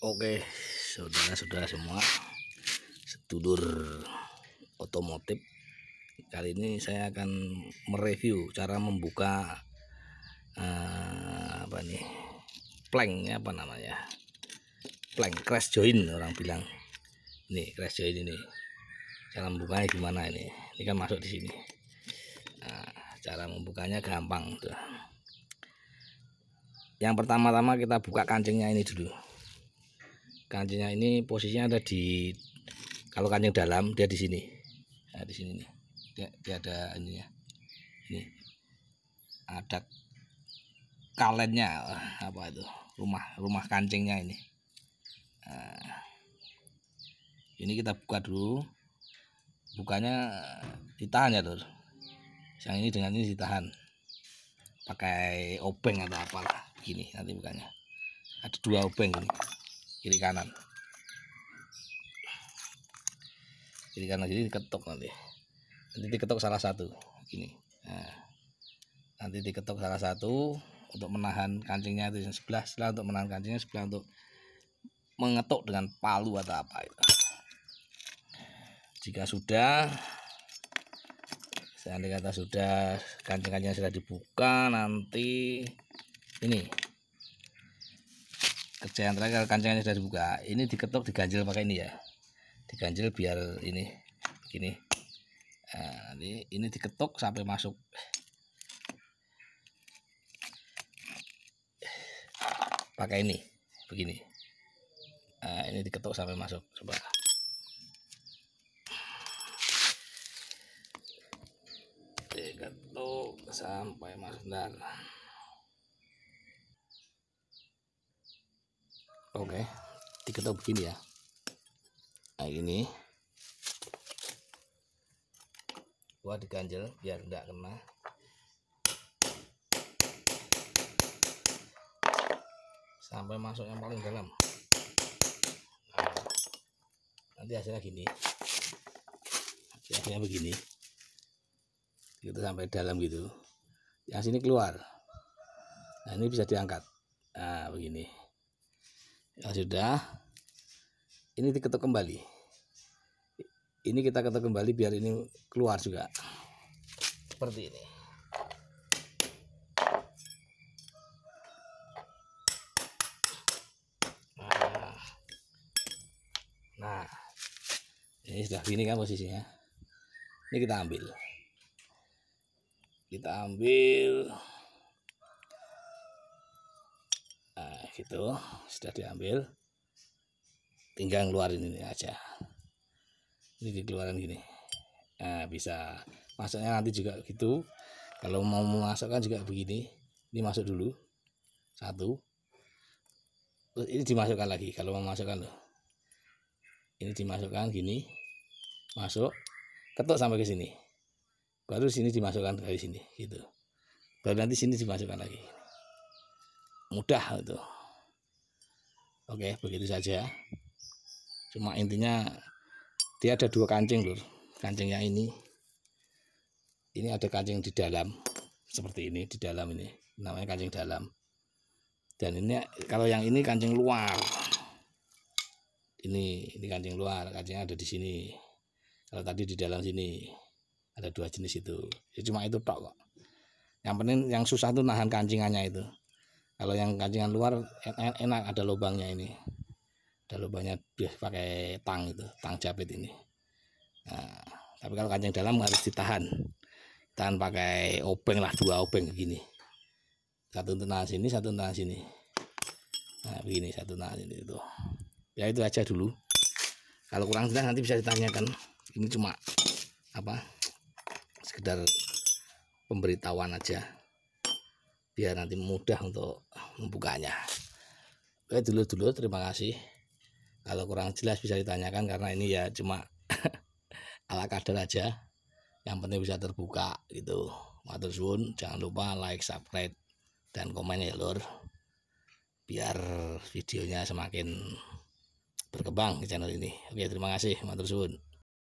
Oke, saudara-saudara semua, setudur otomotif. Kali ini saya akan mereview cara membuka uh, apa nih? Plank ya, apa namanya? Plank crash join orang bilang. Nih, crash join ini. Cara membukanya gimana ini? Ini kan masuk di sini. Nah, cara membukanya gampang tuh. Yang pertama-tama kita buka kancingnya ini dulu kancingnya ini posisinya ada di kalau kancing dalam dia di sini nah, di sini nih dia, dia ada ini ya ini ada kalennya apa itu rumah rumah kancingnya ini nah, ini kita buka dulu bukanya ditahan ya tuh yang ini dengan ini ditahan pakai obeng atau apalah gini nanti bukanya ada dua obeng ini kiri kanan kiri kanan jadi diketok nanti nanti diketok salah satu ini nah, nanti diketok salah satu untuk menahan kancingnya itu yang sebelah sebelah untuk menahan kancingnya sebelah untuk mengetuk dengan palu atau apa itu jika sudah saya kata sudah kancing-kancingnya sudah dibuka nanti ini kerja yang terakhir kancingnya sudah dibuka ini diketuk diganjil pakai ini ya Diganjil biar ini gini nah, ini diketuk sampai masuk pakai ini begini nah, ini diketuk sampai masuk coba diketuk sampai masuk dan oke okay. diketok begini ya nah ini di diganjel biar enggak kena sampai masuk yang paling dalam nah, nanti hasilnya gini hasilnya begini kita gitu sampai dalam gitu yang sini keluar nah ini bisa diangkat nah begini ya, sudah ini diketuk kembali ini kita ketuk kembali biar ini keluar juga seperti ini nah, nah ini sudah gini kan posisinya ini kita ambil kita ambil gitu sudah diambil tinggal ngeluarin ini aja ini dikeluarin gini nah, bisa masuknya nanti juga gitu kalau mau memasukkan juga begini ini masuk dulu satu terus ini dimasukkan lagi kalau mau masukkan loh ini dimasukkan gini masuk ketuk sampai ke sini baru sini dimasukkan dari sini gitu baru nanti sini dimasukkan lagi mudah itu Oke, begitu saja. Cuma intinya dia ada dua kancing lur. Kancingnya ini. Ini ada kancing di dalam seperti ini di dalam ini. Namanya kancing dalam. Dan ini kalau yang ini kancing luar. Ini ini kancing luar, kancingnya ada di sini. Kalau tadi di dalam sini ada dua jenis itu. Ya cuma itu tok kok. Yang penting yang susah itu nahan kancingannya itu kalau yang kancingan luar enak, ada lubangnya ini ada lubangnya pakai tang itu tang jepit ini nah, tapi kalau kancing dalam harus ditahan tahan pakai obeng lah dua obeng begini satu nahan sini satu nahan sini nah begini satu nahan sini itu ya itu aja dulu kalau kurang jelas nanti bisa ditanyakan ini cuma apa sekedar pemberitahuan aja biar nanti mudah untuk membukanya oke dulu dulu terima kasih kalau kurang jelas bisa ditanyakan karena ini ya cuma ala kadar aja yang penting bisa terbuka gitu matur suwun jangan lupa like subscribe dan komen ya lor biar videonya semakin berkembang di channel ini oke terima kasih matur suwun